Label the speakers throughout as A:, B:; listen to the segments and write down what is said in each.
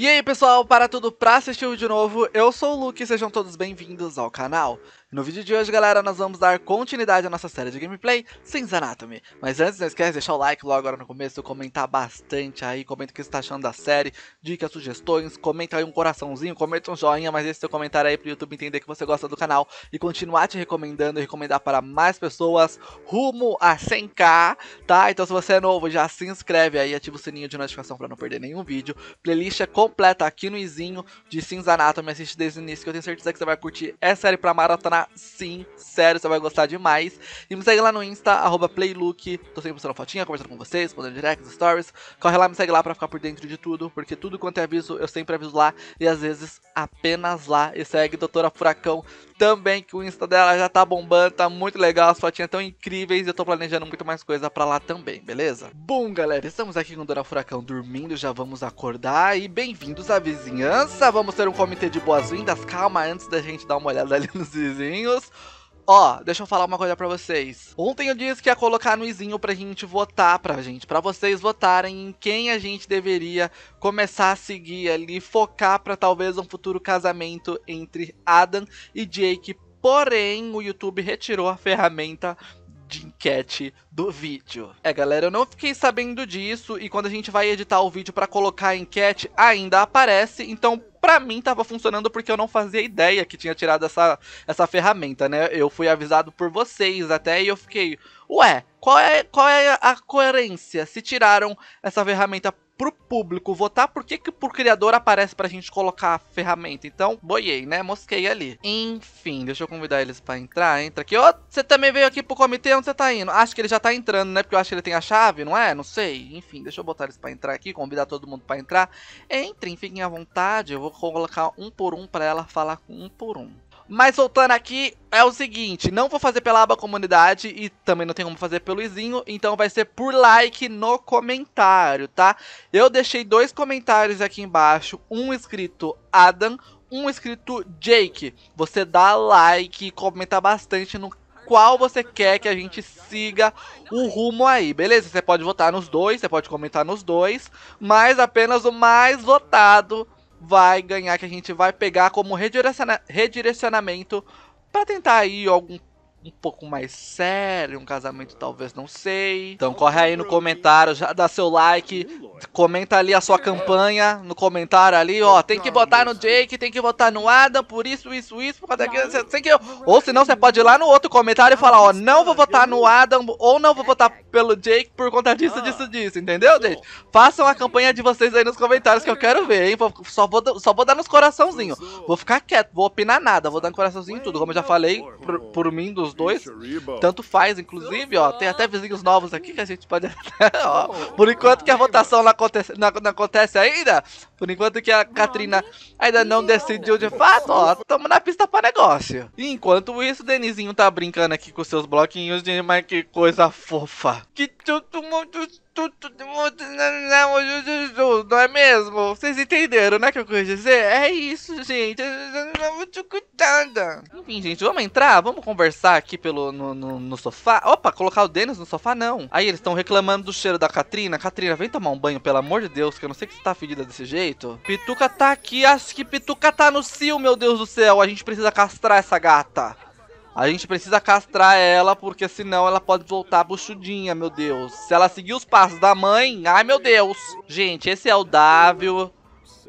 A: E aí pessoal, para tudo pra assistir de novo, eu sou o Luke e sejam todos bem-vindos ao canal. No vídeo de hoje, galera, nós vamos dar continuidade à nossa série de gameplay Sims Anatomy. Mas antes, não esquece de deixar o like logo agora no começo, comentar bastante aí, comenta o que você está achando da série, dicas, sugestões, comenta aí um coraçãozinho, comenta um joinha, mas esse seu comentário aí pro YouTube entender que você gosta do canal e continuar te recomendando e recomendar para mais pessoas rumo a 100k, tá? Então se você é novo, já se inscreve aí, ativa o sininho de notificação para não perder nenhum vídeo. Playlist é completa aqui no Izinho de Sims Anatomy, assiste desde o início que eu tenho certeza que você vai curtir essa é série para maratona gostar, sim, sério, você vai gostar demais. E me segue lá no Insta, arroba Playlook, tô sempre postando fotinha, conversando com vocês, mandando directs, stories. Corre lá, me segue lá pra ficar por dentro de tudo, porque tudo quanto é aviso, eu sempre aviso lá, e às vezes apenas lá. E segue Doutora Furacão também que o Insta dela já tá bombando, tá muito legal, as fotinhas tão incríveis eu tô planejando muito mais coisa pra lá também, beleza? Bom, galera, estamos aqui com Dora Furacão dormindo, já vamos acordar e bem-vindos à vizinhança. Vamos ter um comitê de boas-vindas, calma, antes da gente dar uma olhada ali nos vizinhos. Ó, deixa eu falar uma coisa para vocês. Ontem eu disse que ia colocar no izinho pra gente votar, pra gente, para vocês votarem em quem a gente deveria começar a seguir ali, focar para talvez um futuro casamento entre Adam e Jake. Porém, o YouTube retirou a ferramenta de enquete do vídeo. É, galera, eu não fiquei sabendo disso e quando a gente vai editar o vídeo para colocar a enquete, ainda aparece, então pra mim tava funcionando porque eu não fazia ideia que tinha tirado essa, essa ferramenta, né? Eu fui avisado por vocês até e eu fiquei, ué, qual é, qual é a coerência se tiraram essa ferramenta pro público votar, por que que pro criador aparece pra gente colocar a ferramenta? Então, boiei, né? Mosquei ali. Enfim, deixa eu convidar eles pra entrar. Entra aqui. Ô, oh, você também veio aqui pro comitê? Onde você tá indo? Acho que ele já tá entrando, né? Porque eu acho que ele tem a chave, não é? Não sei. Enfim, deixa eu botar eles pra entrar aqui, convidar todo mundo pra entrar. Entrem, fiquem à vontade. Eu vou colocar um por um pra ela falar com um por um. Mas voltando aqui, é o seguinte, não vou fazer pela aba comunidade e também não tem como fazer pelo Izinho, então vai ser por like no comentário, tá? Eu deixei dois comentários aqui embaixo, um escrito Adam, um escrito Jake. Você dá like e comenta bastante no qual você quer que a gente siga o rumo aí, beleza? Você pode votar nos dois, você pode comentar nos dois, mas apenas o mais votado vai ganhar, que a gente vai pegar como redireciona redirecionamento para tentar aí algum um pouco mais sério, um casamento talvez não sei. Então corre aí no comentário, já dá seu like, comenta ali a sua é. campanha no comentário ali, ó, tem que votar no Jake, tem que votar no Adam, por isso, isso, isso, por causa daquilo, tem que ou senão você pode ir lá no outro comentário e falar, ó, não vou votar no Adam ou não vou é. votar pelo Jake por conta disso, ah. disso, disso, entendeu, gente? Façam a campanha de vocês aí nos comentários que eu é. quero ver, hein? Só vou, só vou dar nos coraçãozinhos, Vou ficar quieto, vou opinar nada, vou dar no coraçãozinho tudo, como eu já falei por, por mim dos os dois. Tanto faz, inclusive, ó. Tem até vizinhos novos aqui que a gente pode. ó, por enquanto que a votação não acontece, não, não acontece ainda, por enquanto que a Katrina ainda não decidiu de fato, ó, tamo na pista para negócio. E enquanto isso, o Denizinho tá brincando aqui com seus bloquinhos de. Mas que coisa fofa. Que tudo muito tudo não é mesmo? Vocês entenderam, né, que eu quis dizer? É isso, gente. Enfim, gente, vamos entrar? Vamos conversar aqui pelo, no, no, no sofá? Opa, colocar o Denis no sofá, não. Aí eles estão reclamando do cheiro da Katrina. Katrina, vem tomar um banho, pelo amor de Deus, que eu não sei que você tá fedida desse jeito. Pituca tá aqui, acho que Pituca tá no cio, meu Deus do céu. A gente precisa castrar essa gata. A gente precisa castrar ela, porque senão ela pode voltar buchudinha, meu Deus. Se ela seguir os passos da mãe, ai meu Deus. Gente, esse é o Dávio.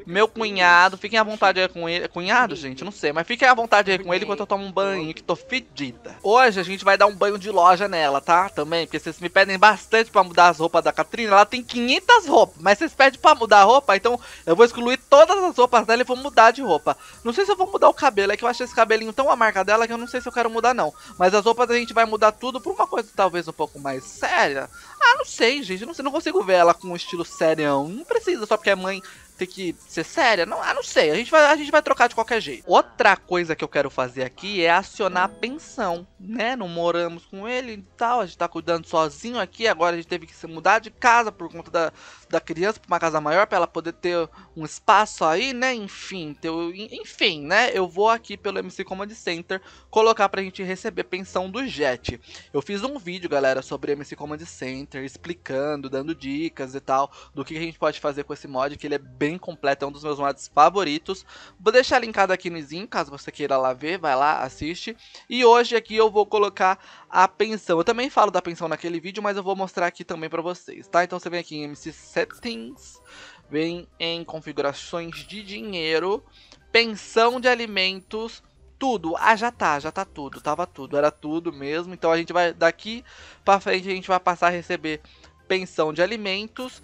A: Meu assim, cunhado, fiquem à vontade aí com ele. Cunhado, gente, não sei, mas fiquem à vontade aí com ele enquanto eu tomo um banho, que tô fedida. Hoje a gente vai dar um banho de loja nela, tá? Também, porque vocês me pedem bastante pra mudar as roupas da Catrina. Ela tem 500 roupas, mas vocês pedem pra mudar a roupa, então eu vou excluir todas as roupas dela e vou mudar de roupa. Não sei se eu vou mudar o cabelo, é que eu achei esse cabelinho tão a marca dela que eu não sei se eu quero mudar, não. Mas as roupas a gente vai mudar tudo pra uma coisa talvez um pouco mais séria. Ah, não sei, gente, não, sei, não consigo ver ela com um estilo sério. Não precisa, só porque é mãe ter que ser séria? Não, ah, não sei. A gente, vai, a gente vai trocar de qualquer jeito. Outra coisa que eu quero fazer aqui é acionar a pensão, né? Não moramos com ele e tal, a gente tá cuidando sozinho aqui. Agora a gente teve que se mudar de casa por conta da, da criança para uma casa maior para ela poder ter um espaço aí, né? Enfim, ter, enfim, né? Eu vou aqui pelo MC Comedy Center colocar pra gente receber pensão do Jet. Eu fiz um vídeo, galera, sobre MC Comedy Center, explicando, dando dicas e tal, do que a gente pode fazer com esse mod, que ele é bem completo, é um dos meus mods favoritos. Vou deixar linkado aqui no Izinho, caso você queira lá ver, vai lá, assiste. E hoje aqui eu vou colocar a pensão. Eu também falo da pensão naquele vídeo, mas eu vou mostrar aqui também pra vocês, tá? Então você vem aqui em MC settings, vem em configurações de dinheiro, pensão de alimentos, tudo. Ah, já tá, já tá tudo, tava tudo, era tudo mesmo. Então a gente vai daqui para frente a gente vai passar a receber pensão de alimentos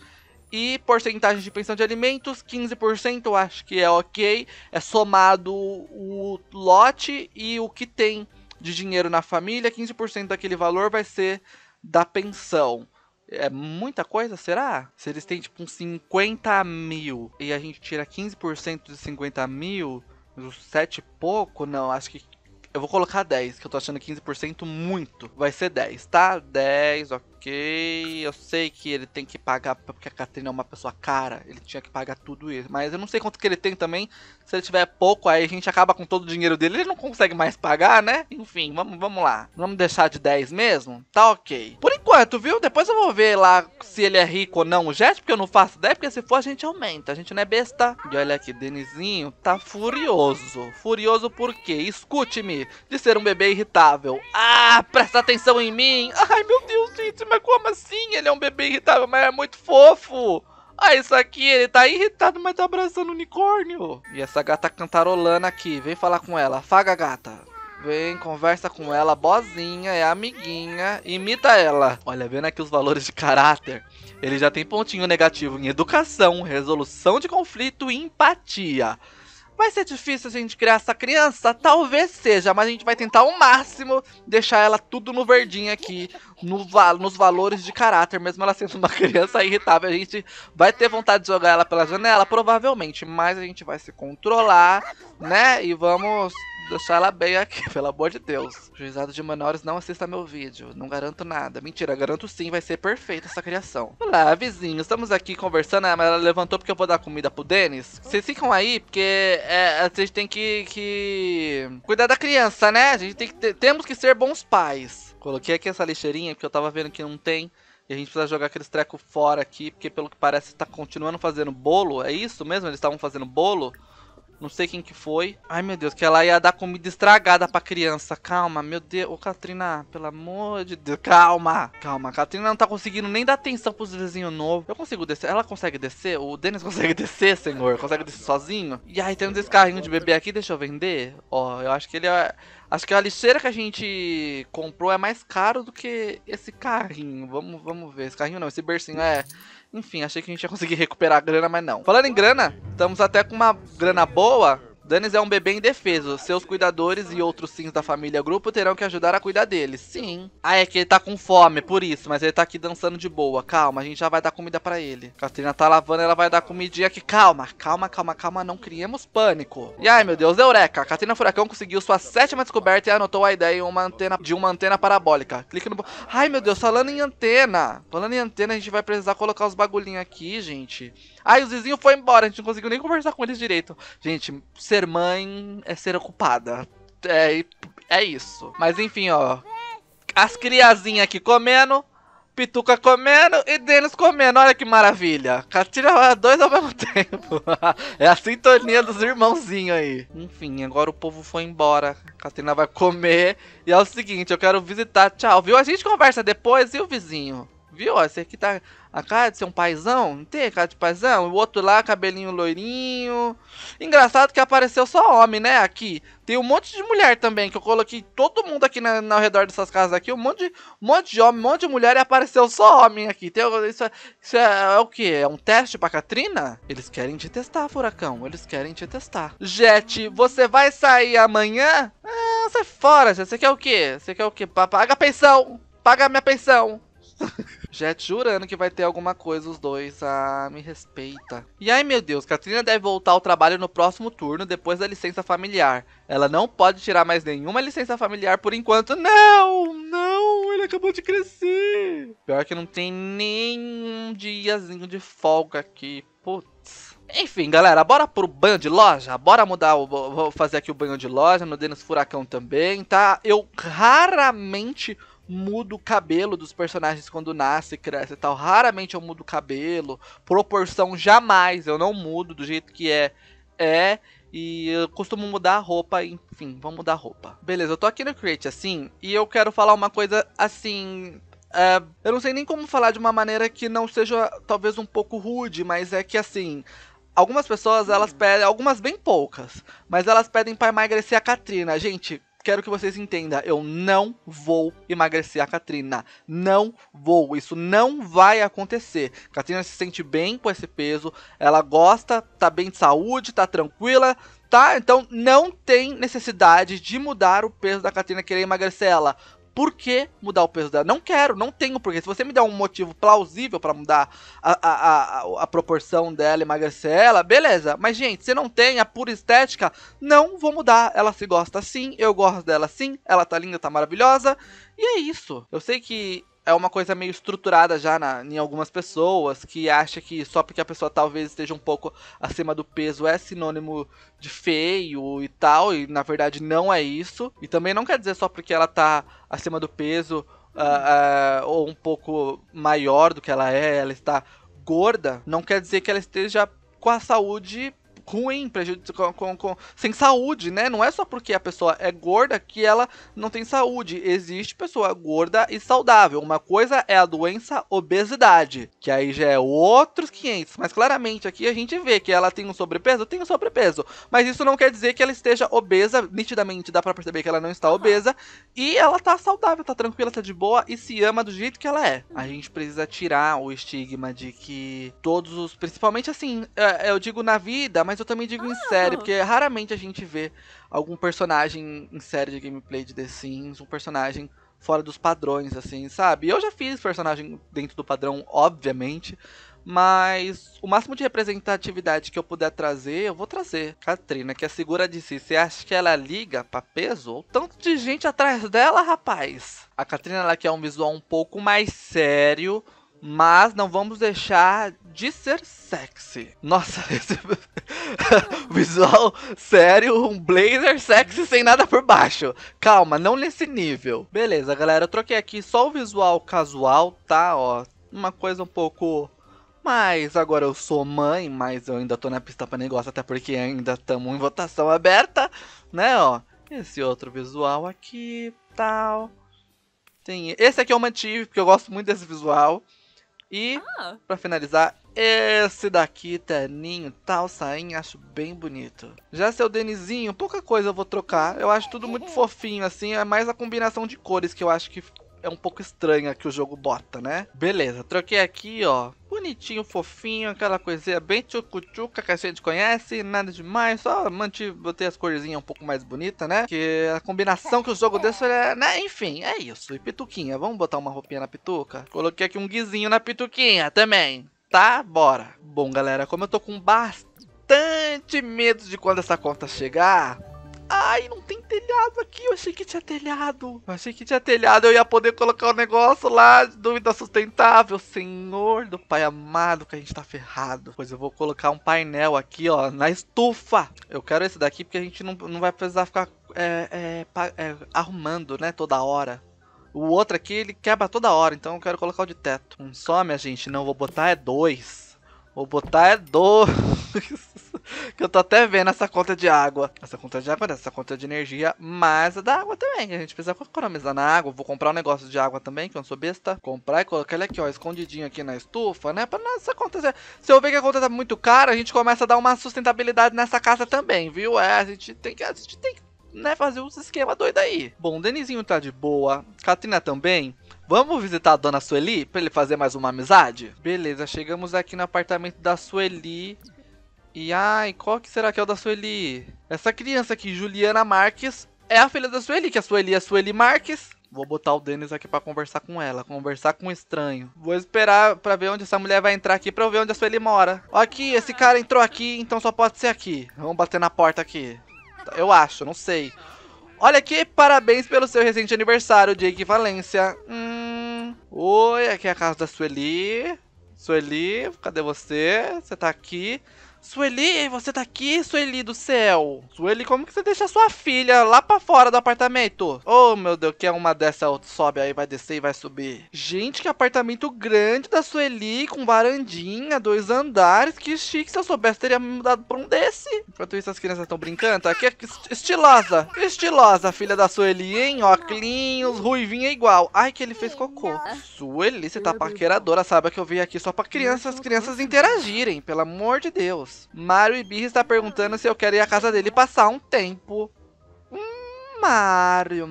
A: e porcentagem de pensão de alimentos, 15%, acho que é OK. É somado o lote e o que tem de dinheiro na família, 15% daquele valor vai ser da pensão. É muita coisa, será? Se eles têm tipo uns 50 mil e a gente tira 15% de 50 mil, os 7 e pouco, não, acho que. Eu vou colocar 10, que eu tô achando 15% muito. Vai ser 10, tá? 10, ok. Eu sei que ele tem que pagar, porque a Catrina é uma pessoa cara. Ele tinha que pagar tudo isso. Mas eu não sei quanto que ele tem também. Se ele tiver pouco, aí a gente acaba com todo o dinheiro dele. Ele não consegue mais pagar, né? Enfim, vamos, vamos lá. Vamos deixar de 10 mesmo? Tá ok. Por enquanto, viu? Depois eu vou ver lá se ele é rico ou não, o Jet, porque eu não faço ideia, porque se for a gente aumenta, a gente não é besta. E olha aqui, Denizinho tá furioso. Furioso por quê? Escute-me, de ser um bebê irritável. Ah, presta atenção em mim. Ai, meu Deus, gente, mas como assim? Ele é um bebê irritável, mas é muito fofo. Ah, isso aqui, ele tá irritado, mas tá abraçando o unicórnio. E essa gata cantarolando aqui, vem falar com ela. Faga, gata. Vem, conversa com ela, bozinha, é amiguinha, imita ela. Olha, vendo aqui os valores de caráter, ele já tem pontinho negativo em educação, resolução de conflito e empatia. Vai ser difícil a gente criar essa criança? Talvez seja, mas a gente vai tentar ao máximo deixar ela tudo no verdinho aqui, no va nos valores de caráter, mesmo ela sendo uma criança irritável. A gente vai ter vontade de jogar ela pela janela? Provavelmente, mas a gente vai se controlar, né? E vamos deixar ela bem aqui, pelo amor de Deus. Juizado de menores, não assista meu vídeo. Não garanto nada. Mentira, garanto sim, vai ser perfeita essa criação. Olá, vizinho, estamos aqui conversando. Ah, mas ela levantou porque eu vou dar comida pro Denis. Vocês ficam aí, porque é, a gente tem que, que, cuidar da criança, né? A gente tem que ter, temos que ser bons pais. Coloquei aqui essa lixeirinha, porque eu tava vendo que não tem. E a gente precisa jogar aqueles trecos fora aqui, porque pelo que parece tá continuando fazendo bolo. É isso mesmo? Eles estavam fazendo bolo? Não sei quem que foi. Ai, meu Deus, que ela ia dar comida estragada pra criança. Calma, meu Deus. Ô, Katrina, pelo amor de Deus. Calma, calma. A Katrina não tá conseguindo nem dar atenção pros vizinhos novos. Eu consigo descer. Ela consegue descer? O Denis consegue descer, senhor? Consegue descer sozinho? E aí, temos esse carrinho de bebê aqui. Deixa eu vender. Ó, eu acho que ele é... Acho que a lixeira que a gente comprou é mais caro do que esse carrinho. Vamos, vamos ver. Esse carrinho não, esse bercinho é... Enfim, achei que a gente ia conseguir recuperar a grana, mas não. Falando em grana, estamos até com uma grana boa Danis é um bebê indefeso. Seus cuidadores e outros sims da família grupo terão que ajudar a cuidar dele. Sim. Ah, é que ele tá com fome, por isso. Mas ele tá aqui dançando de boa. Calma, a gente já vai dar comida para ele. Catrina tá lavando, ela vai dar comidinha aqui. Calma, calma, calma, calma. Não criemos pânico. E ai, meu Deus, eureka. Catrina Furacão conseguiu sua sétima descoberta e anotou a ideia uma antena, de uma antena parabólica. Clique no... Ai, meu Deus, falando em antena. Falando em antena, a gente vai precisar colocar os bagulhinhos aqui, gente Aí o Zizinho foi embora, a gente não conseguiu nem conversar com eles direito. Gente, ser mãe é ser ocupada. É, é isso. Mas enfim, ó. As criazinhas aqui comendo. Pituca comendo e Denis comendo. Olha que maravilha. Catira dois ao mesmo tempo. é a sintonia dos irmãozinhos aí. Enfim, agora o povo foi embora. Catarina vai comer. E é o seguinte, eu quero visitar. Tchau, viu? A gente conversa depois, e o vizinho? Viu? Esse aqui tá a cara de ser um paizão, não tem a cara de paizão? O outro lá, cabelinho loirinho. Engraçado que apareceu só homem, né? Aqui. Tem um monte de mulher também, que eu coloquei todo mundo aqui na, na, ao redor dessas casas aqui, um monte de, um monte de homem, um monte de mulher e apareceu só homem aqui. Tem, isso é, isso é, é o que? É um teste pra Katrina? Eles querem te testar, furacão. Eles querem te testar. Jet, você vai sair amanhã? Ah, sai fora, Jet. Você quer o quê? Você quer o quê? Paga a pensão! Paga a minha pensão! Já te jurando que vai ter alguma coisa os dois. Ah, me respeita. E ai meu Deus, Katrina deve voltar ao trabalho no próximo turno, depois da licença familiar. Ela não pode tirar mais nenhuma licença familiar por enquanto. Não, não, ele acabou de crescer. Pior que não tem nenhum diazinho de folga aqui. Putz. Enfim, galera, bora pro banho de loja? Bora mudar, o, vou fazer aqui o banho de loja no Denis Furacão também, tá? Eu raramente mudo o cabelo dos personagens quando nasce e cresce e tal. Raramente eu mudo o cabelo. Proporção jamais. Eu não mudo do jeito que é. É. E eu costumo mudar a roupa, enfim, vamos mudar a roupa. Beleza, eu tô aqui no Create assim, e eu quero falar uma coisa assim. Uh, eu não sei nem como falar de uma maneira que não seja talvez um pouco rude, mas é que assim. Algumas pessoas, elas hum. pedem, algumas bem poucas, mas elas pedem para emagrecer a Katrina. Gente, quero que vocês entendam, eu não vou emagrecer a Katrina. Não vou, isso não vai acontecer. Katrina se sente bem com esse peso, ela gosta, tá bem de saúde, tá tranquila, tá? Então não tem necessidade de mudar o peso da Katrina querer emagrecer ela. Por que mudar o peso dela? Não quero, não tenho porquê. Se você me der um motivo plausível para mudar a, a, a, a, proporção dela, emagrecer ela, beleza. Mas, gente, se não tem a pura estética, não vou mudar. Ela se gosta assim, eu gosto dela assim, ela tá linda, tá maravilhosa. E é isso. Eu sei que é uma coisa meio estruturada já na, em algumas pessoas que acha que só porque a pessoa talvez esteja um pouco acima do peso é sinônimo de feio e tal, e na verdade não é isso. E também não quer dizer só porque ela tá acima do peso uh, uh, ou um pouco maior do que ela é, ela está gorda, não quer dizer que ela esteja com a saúde ruim, prejudica, com, com, sem saúde, né? Não é só porque a pessoa é gorda que ela não tem saúde. Existe pessoa gorda e saudável. Uma coisa é a doença obesidade, que aí já é outros 500. Mas claramente aqui a gente vê que ela tem um sobrepeso, tem um sobrepeso. Mas isso não quer dizer que ela esteja obesa, nitidamente dá para perceber que ela não está obesa. E ela tá saudável, tá tranquila, tá de boa e se ama do jeito que ela é. A uhum. gente precisa tirar o estigma de que todos os. Principalmente assim, é, eu digo na vida, mas mas eu também digo ah. em série, porque raramente a gente vê algum personagem em série de gameplay de The Sims, um personagem fora dos padrões, assim, sabe? Eu já fiz personagem dentro do padrão, obviamente, mas o máximo de representatividade que eu puder trazer, eu vou trazer. Katrina, que é segura de si, você acha que ela liga pra peso? ou tanto de gente atrás dela, rapaz! A Katrina, ela quer um visual um pouco mais sério, mas não vamos deixar de ser sexy. Nossa, esse visual sério, um blazer sexy sem nada por baixo. Calma, não nesse nível. Beleza, galera, eu troquei aqui só o visual casual, tá? Ó, uma coisa um pouco mas agora eu sou mãe, mas eu ainda tô na pista para negócio, até porque ainda estamos em votação aberta, né, ó. Esse outro visual aqui, tal. Tem... Esse aqui eu mantive, porque eu gosto muito desse visual. E, ah. para finalizar, esse daqui, terninho, tal, sainha, acho bem bonito. Já seu denizinho, pouca coisa eu vou trocar. Eu acho tudo muito uhum. fofinho, assim. É mais a combinação de cores que eu acho que é um pouco estranha que o jogo bota, né? Beleza, troquei aqui, ó. Bonitinho, fofinho, aquela coisinha bem tchucuchuca que a gente conhece, nada demais, só mantive, botei as corzinhas um pouco mais bonita, né? Que a combinação que o jogo desse é, né? Enfim, é isso. E pituquinha, vamos botar uma roupinha na pituca? Coloquei aqui um guizinho na pituquinha também. Tá? Bora. Bom, galera, como eu tô com bastante medo de quando essa conta chegar, Ai, não tem telhado aqui. Eu achei que tinha telhado. Eu achei que tinha telhado. Eu ia poder colocar o um negócio lá de dúvida sustentável. Senhor do Pai amado, que a gente tá ferrado. Pois eu vou colocar um painel aqui, ó, na estufa. Eu quero esse daqui porque a gente não, não vai precisar ficar é, é, é, arrumando, né, toda hora. O outro aqui, ele quebra toda hora, então eu quero colocar o de teto. Um só, minha gente. Não, vou botar é dois. Vou botar é dois. que eu tô até vendo essa conta de água. Essa conta de água, essa conta de energia, mas a é da água também, a gente precisa economizar na água. Vou comprar um negócio de água também, que eu não sou besta. Comprar e colocar ele aqui, ó, escondidinho aqui na estufa, né? Pra nossa conta. Se eu ver que a conta tá muito cara, a gente começa a dar uma sustentabilidade nessa casa também, viu? É, a gente tem que. A gente tem que né, fazer uns esquema doido aí. Bom, o Denizinho tá de boa, Katrina também. Vamos visitar a dona Sueli pra ele fazer mais uma amizade? Beleza, chegamos aqui no apartamento da Sueli. E ai, qual que será que é o da Sueli? Essa criança aqui, Juliana Marques, é a filha da Sueli, que a Sueli é a Sueli Marques. Vou botar o Denis aqui para conversar com ela, conversar com um estranho. Vou esperar para ver onde essa mulher vai entrar aqui para ver onde a Sueli mora. Aqui, esse cara entrou aqui, então só pode ser aqui. Vamos bater na porta aqui. Eu acho, não sei. Olha aqui, parabéns pelo seu recente aniversário, Jake Valência. Hum. Oi, aqui é a casa da Sueli. Sueli, cadê você? Você tá aqui. Sueli, você tá aqui, Sueli do céu? Sueli, como que você deixa sua filha lá pra fora do apartamento? Oh, meu Deus, que é uma dessa sobe aí, vai descer e vai subir. Gente, que apartamento grande da Sueli, com varandinha, dois andares. Que chique, se eu soubesse, teria me mudado pra um desse. Enquanto isso, as crianças estão brincando, tá? é estilosa, estilosa, filha da Sueli, hein? Óculos, ruivinha igual. Ai, que ele fez cocô. Sueli, você tá paqueradora, sabe é que eu vim aqui só pra crianças, as crianças interagirem, pelo amor de Deus. Mario e Birris está perguntando se eu quero ir à casa dele passar um tempo. Hum, Mario,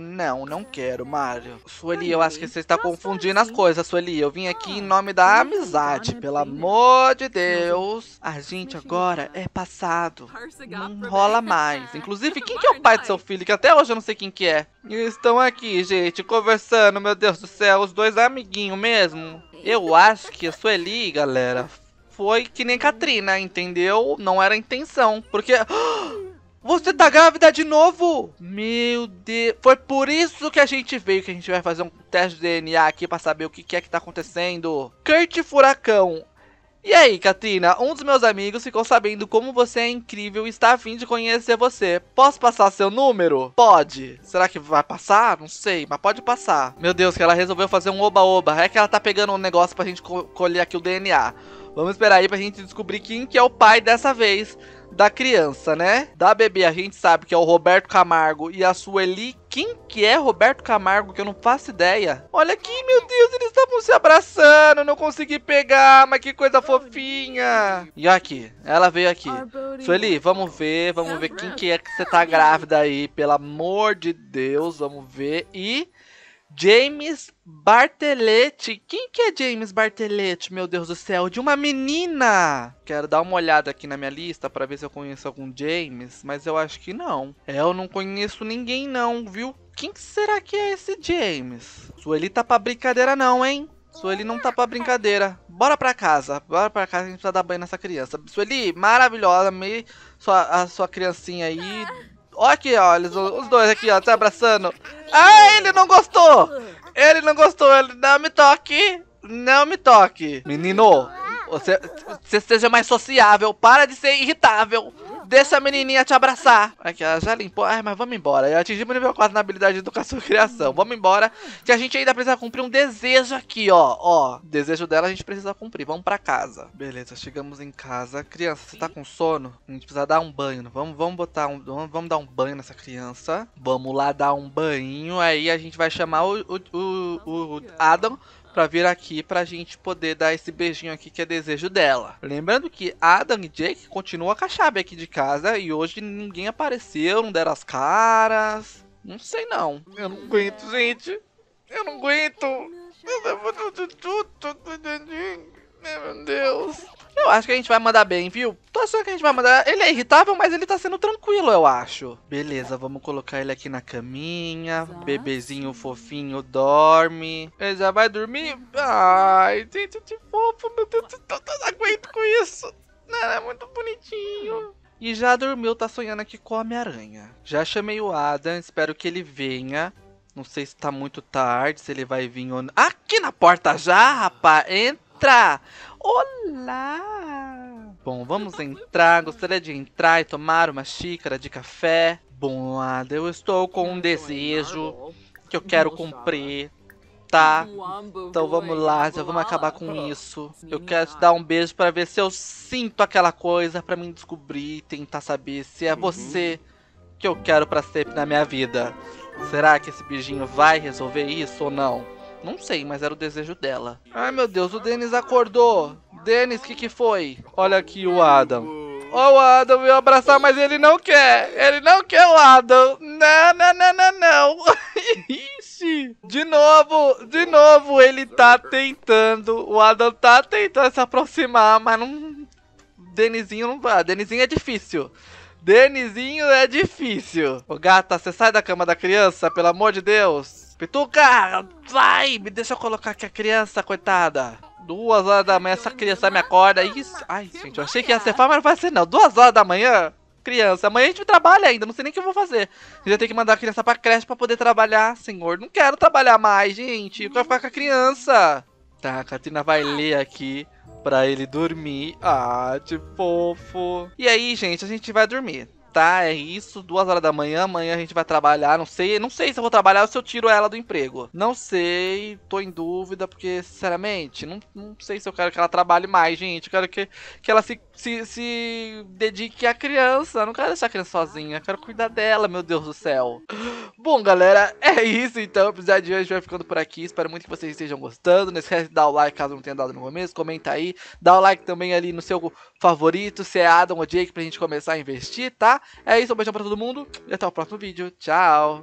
A: não, não quero, Mario. Sueli, eu acho que você está tá confundindo as coisas, Sueli. Eu vim aqui em ah, nome da amizade, pelo né, amor de Deus. A gente agora é passado, não rola mais. Inclusive, quem que é o pai do seu filho, que até hoje eu não sei quem que é. Estão aqui, gente, conversando, meu Deus do céu, os dois amiguinhos mesmo. Eu acho que a Sueli, galera, foi que nem Katrina, entendeu? Não era a intenção. Porque. Você tá grávida de novo? Meu Deus. Foi por isso que a gente veio, que a gente vai fazer um teste de DNA aqui pra saber o que, é que tá acontecendo. Kurt Furacão. E aí, Katrina, um dos meus amigos ficou sabendo como você é incrível e está afim de conhecer você. Posso passar seu número? Pode. Será que vai passar? Não sei, mas pode passar. Meu Deus, que ela resolveu fazer um oba-oba. É que ela tá pegando um negócio pra gente colher aqui o DNA. Vamos esperar aí pra gente descobrir quem que é o pai dessa vez da criança, né? Da bebê a gente sabe que é o Roberto Camargo e a Sueli. Quem que é Roberto Camargo que eu não faço ideia? Olha aqui, meu Deus, eles estavam se abraçando, não consegui pegar, mas que coisa fofinha. E aqui, ela veio aqui. Sueli, vamos ver, vamos ver quem que é que você tá grávida aí, pelo amor de Deus, vamos ver. E James Bartelete. Quem que é James Bartelete, meu Deus do céu? De uma menina! Quero dar uma olhada aqui na minha lista para ver se eu conheço algum James, mas eu acho que não. É, eu não conheço ninguém não, viu? Quem será que é esse James? Sueli tá pra brincadeira não, hein? Sueli não tá pra brincadeira. Bora pra casa. Bora pra casa, a gente precisa dar banho nessa criança. Sueli, maravilhosa. Me... Sua, a sua criancinha aí Olha aqui, ó, eles, os dois aqui, ó, se abraçando. Ah, ele não gostou! Ele não gostou, ele não me toque! Não me toque! Menino, você, você seja mais sociável, para de ser irritável! Deixa a menininha te abraçar. Aqui, ela já limpou. Ai, mas vamos embora. Eu atingimos o nível 4 na habilidade de educação e criação. Vamos embora. Que a gente ainda precisa cumprir um desejo aqui, ó. Ó, desejo dela a gente precisa cumprir. Vamos pra casa. Beleza, chegamos em casa. Criança, você tá com sono? A gente precisa dar um banho. Vamos, vamos botar um. Vamos, vamos dar um banho nessa criança. Vamos lá dar um banho. Aí a gente vai chamar o, o, o, o Adam para vir aqui pra gente poder dar esse beijinho aqui que é desejo dela. Lembrando que Adam e Jake continuam com a chave aqui de casa e hoje ninguém apareceu, não deram as caras. Não sei não. Eu não aguento, gente. Eu não aguento. Meu Deus. Eu acho que a gente vai mandar bem, viu? Tô achando que a gente vai mandar. Ele é irritável, mas ele tá sendo tranquilo, eu acho. Beleza, vamos colocar ele aqui na caminha. Exato. Bebezinho fofinho dorme. Ele já vai dormir? Ai, gente, que fofo, meu Deus eu não aguento com isso. Não, é muito bonitinho. E já dormiu, tá sonhando aqui com a Homem-Aranha. Já chamei o Adam, espero que ele venha. Não sei se tá muito tarde, se ele vai vir ou não. Aqui na porta já, rapaz! Entra! entrar? Olá! Bom, vamos entrar. Gostaria de entrar e tomar uma xícara de café. Bom, Ada, eu estou com um desejo que eu quero cumprir, tá? Então vamos lá, já vamos acabar com isso. Eu quero te dar um beijo para ver se eu sinto aquela coisa para me descobrir, e tentar saber se é uhum. você que eu quero para sempre na minha vida. Será que esse beijinho vai resolver isso ou não? Não sei, mas era o desejo dela. Ai meu Deus, o Denis acordou. Denis, o que, que foi? Olha aqui o Adam. Ó, oh, o Adam veio abraçar, mas ele não quer. Ele não quer o Adam. Não, não, não, não, não. Ixi. De novo, de novo, ele tá tentando. O Adam tá tentando se aproximar, mas não. Denizinho não vai. Denizinho é difícil. Denizinho é difícil. Ô, gata, você sai da cama da criança, pelo amor de Deus. Pituca, vai! Me deixa eu colocar aqui a criança, coitada. Duas horas da manhã, essa criança me acorda. Isso. Ai, gente, eu achei que ia ser fácil, mas não vai ser não. Duas horas da manhã? Criança, amanhã a gente trabalha ainda, não sei nem o que eu vou fazer. Eu já tenho que mandar a criança pra creche pra poder trabalhar, senhor. Não quero trabalhar mais, gente. Eu quero ficar com a criança. Tá, a Catrina vai ler aqui pra ele dormir. Ah, de fofo. E aí, gente, a gente vai dormir tá, é isso, duas horas da manhã, amanhã a gente vai trabalhar, não sei, não sei se eu vou trabalhar ou se eu tiro ela do emprego. Não sei, tô em dúvida, porque, sinceramente, não, não sei se eu quero que ela trabalhe mais, gente. Eu quero que, que ela se, se, se dedique à criança. Eu não quero deixar a criança sozinha, eu quero cuidar dela, meu Deus do céu. Bom, galera, é isso então. O episódio de hoje vai ficando por aqui. Espero muito que vocês estejam gostando. Não esquece de dar o like caso não tenha dado no começo. Comenta aí. Dá o like também ali no seu favorito, se é Adam ou Jake, pra gente começar a investir, tá? É isso. Um beijão pra todo mundo e até o próximo vídeo. Tchau!